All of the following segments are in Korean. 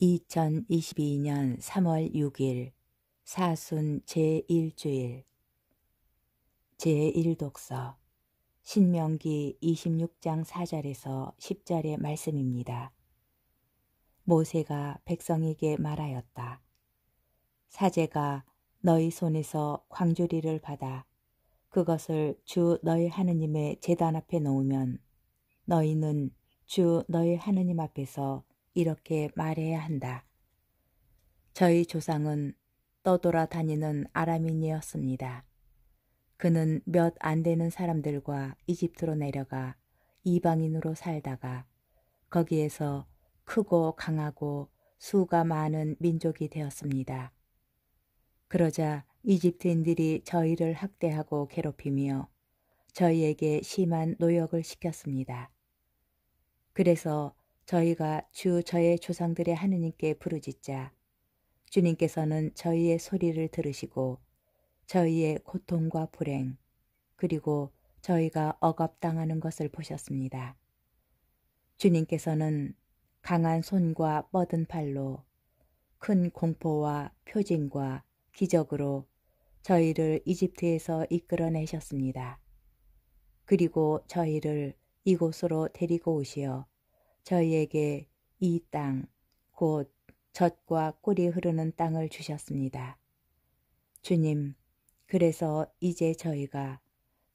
2022년 3월 6일 사순 제1주일 제1독서 신명기 26장 4절에서 10절의 말씀입니다. 모세가 백성에게 말하였다. 사제가 너희 손에서 광주리를 받아 그것을 주 너희 하느님의 재단 앞에 놓으면 너희는 주 너희 하느님 앞에서 이렇게 말해야 한다. 저희 조상은 떠돌아 다니는 아람인이었습니다. 그는 몇 안 되는 사람들과 이집트로 내려가 이방인으로 살다가 거기에서 크고 강하고 수가 많은 민족이 되었습니다. 그러자 이집트인들이 저희를 학대하고 괴롭히며 저희에게 심한 노역을 시켰습니다. 그래서 저희가 주 저의 조상들의 하느님께 부르짖자 주님께서는 저희의 소리를 들으시고 저희의 고통과 불행 그리고 저희가 억압당하는 것을 보셨습니다. 주님께서는 강한 손과 뻗은 팔로 큰 공포와 표징과 기적으로 저희를 이집트에서 이끌어내셨습니다. 그리고 저희를 이곳으로 데리고 오시어 저희에게 이 땅, 곧 젖과 꿀이 흐르는 땅을 주셨습니다. 주님, 그래서 이제 저희가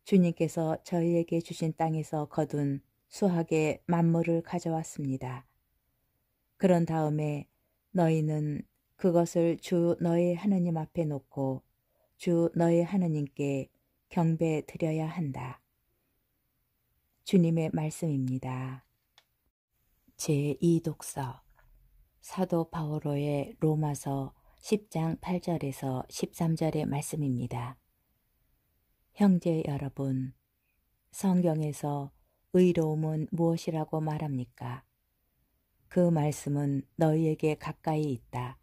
주님께서 저희에게 주신 땅에서 거둔 수학의 만물을 가져왔습니다. 그런 다음에 너희는 그것을 주너희 하느님 앞에 놓고 주너희 하느님께 경배 드려야 한다. 주님의 말씀입니다. 제2독서 사도 바오로의 로마서 10장 8절에서 13절의 말씀입니다. 형제 여러분, 성경에서 의로움은 무엇이라고 말합니까? 그 말씀은 너희에게 가까이 있다.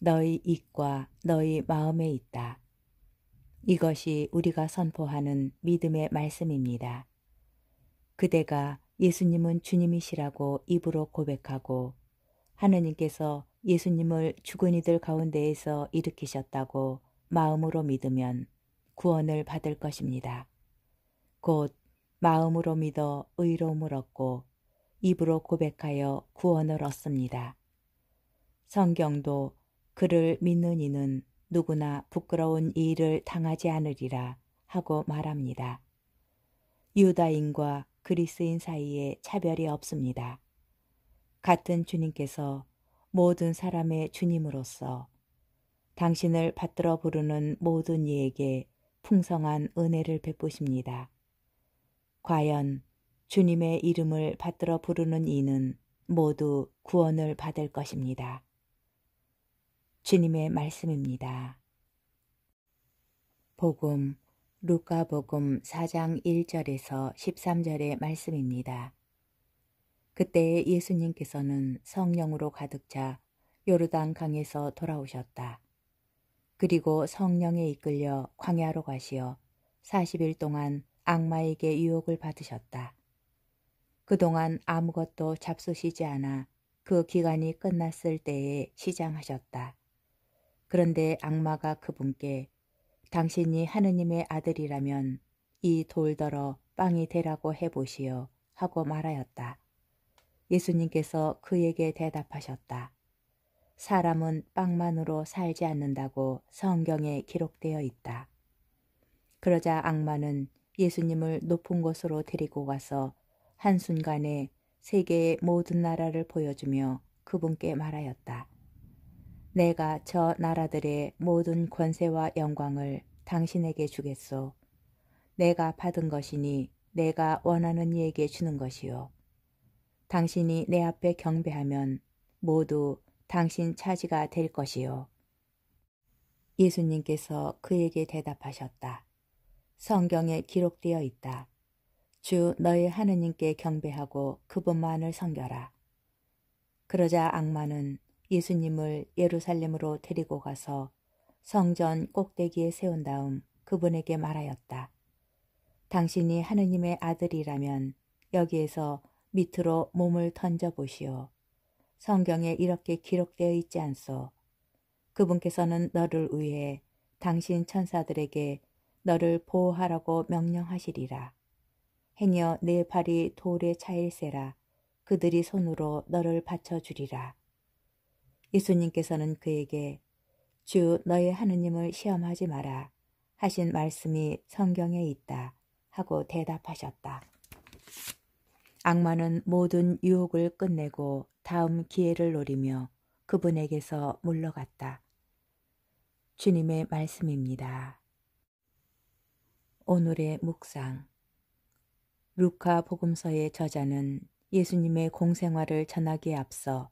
너희 입과 너희 마음에 있다. 이것이 우리가 선포하는 믿음의 말씀입니다. 그대가 예수님은 주님이시라고 입으로 고백하고 하느님께서 예수님을 죽은 이들 가운데에서 일으키셨다고 마음으로 믿으면 구원을 받을 것입니다. 곧 마음으로 믿어 의로움을 얻고 입으로 고백하여 구원을 얻습니다. 성경도 그를 믿는 이는 누구나 부끄러운 일을 당하지 않으리라 하고 말합니다. 유다인과 그리스인 사이에 차별이 없습니다. 같은 주님께서 모든 사람의 주님으로서 당신을 받들어 부르는 모든 이에게 풍성한 은혜를 베푸십니다. 과연 주님의 이름을 받들어 부르는 이는 모두 구원을 받을 것입니다. 주님의 말씀입니다. 복음 루카복음 4장 1절에서 13절의 말씀입니다. 그때 예수님께서는 성령으로 가득 차 요르단 강에서 돌아오셨다. 그리고 성령에 이끌려 광야로 가시어 40일 동안 악마에게 유혹을 받으셨다. 그동안 아무것도 잡수시지 않아 그 기간이 끝났을 때에 시장하셨다. 그런데 악마가 그분께 당신이 하느님의 아들이라면 이 돌더러 빵이 되라고 해보시오 하고 말하였다. 예수님께서 그에게 대답하셨다. 사람은 빵만으로 살지 않는다고 성경에 기록되어 있다. 그러자 악마는 예수님을 높은 곳으로 데리고 가서 한순간에 세계의 모든 나라를 보여주며 그분께 말하였다. 내가 저 나라들의 모든 권세와 영광을 당신에게 주겠소. 내가 받은 것이니 내가 원하는 이에게 주는 것이요. 당신이 내 앞에 경배하면 모두 당신 차지가 될 것이요. 예수님께서 그에게 대답하셨다. 성경에 기록되어 있다. 주 너의 하느님께 경배하고 그분만을 섬겨라. 그러자 악마는 예수님을 예루살렘으로 데리고 가서 성전 꼭대기에 세운 다음 그분에게 말하였다. 당신이 하느님의 아들이라면 여기에서 밑으로 몸을 던져보시오. 성경에 이렇게 기록되어 있지 않소. 그분께서는 너를 위해 당신 천사들에게 너를 보호하라고 명령하시리라. 행여 내 네 발이 돌에 차일세라. 그들이 손으로 너를 받쳐주리라. 예수님께서는 그에게 주 너의 하느님을 시험하지 마라 하신 말씀이 성경에 있다 하고 대답하셨다. 악마는 모든 유혹을 끝내고 다음 기회를 노리며 그분에게서 물러갔다. 주님의 말씀입니다. 오늘의 묵상 루카 복음서의 저자는 예수님의 공생활을 전하기에 앞서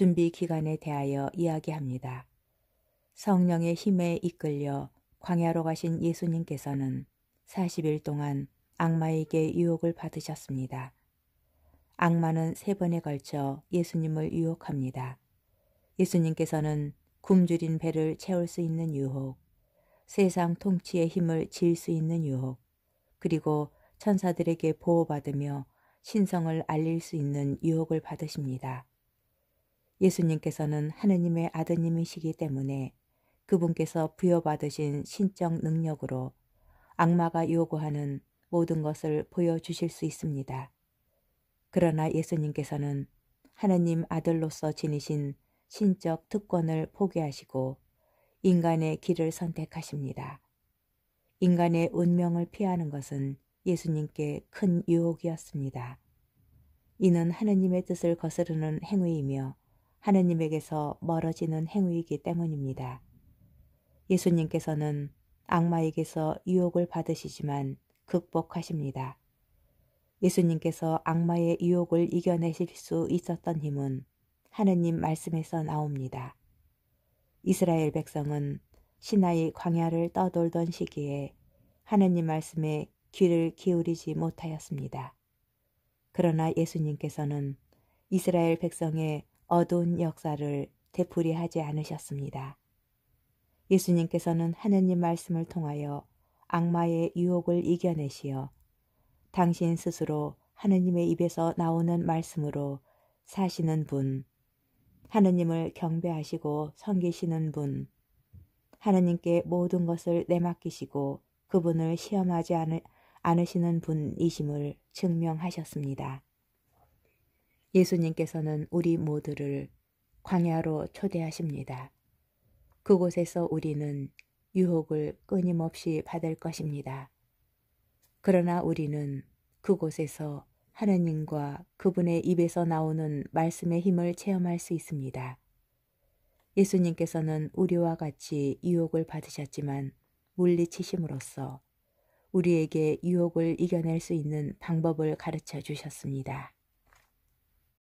준비 기간에 대하여 이야기합니다. 성령의 힘에 이끌려 광야로 가신 예수님께서는 40일 동안 악마에게 유혹을 받으셨습니다. 악마는 세 번에 걸쳐 예수님을 유혹합니다. 예수님께서는 굶주린 배를 채울 수 있는 유혹, 세상 통치의 힘을 질 수 있는 유혹, 그리고 천사들에게 보호받으며 신성을 알릴 수 있는 유혹을 받으십니다. 예수님께서는 하느님의 아드님이시기 때문에 그분께서 부여받으신 신적 능력으로 악마가 요구하는 모든 것을 보여주실 수 있습니다. 그러나 예수님께서는 하느님 아들로서 지니신 신적 특권을 포기하시고 인간의 길을 선택하십니다. 인간의 운명을 피하는 것은 예수님께 큰 유혹이었습니다. 이는 하느님의 뜻을 거스르는 행위이며 하느님에게서 멀어지는 행위이기 때문입니다. 예수님께서는 악마에게서 유혹을 받으시지만 극복하십니다. 예수님께서 악마의 유혹을 이겨내실 수 있었던 힘은 하느님 말씀에서 나옵니다. 이스라엘 백성은 신하의 광야를 떠돌던 시기에 하느님 말씀에 귀를 기울이지 못하였습니다. 그러나 예수님께서는 이스라엘 백성의 어두운 역사를 되풀이하지 않으셨습니다. 예수님께서는 하느님 말씀을 통하여 악마의 유혹을 이겨내시어 당신 스스로 하느님의 입에서 나오는 말씀으로 사시는 분, 하느님을 경배하시고 섬기시는 분, 하느님께 모든 것을 내맡기시고 그분을 시험하지 않으시는 분이심을 증명하셨습니다. 예수님께서는 우리 모두를 광야로 초대하십니다. 그곳에서 우리는 유혹을 끊임없이 받을 것입니다. 그러나 우리는 그곳에서 하느님과 그분의 입에서 나오는 말씀의 힘을 체험할 수 있습니다. 예수님께서는 우리와 같이 유혹을 받으셨지만 물리치심으로써 우리에게 유혹을 이겨낼 수 있는 방법을 가르쳐 주셨습니다.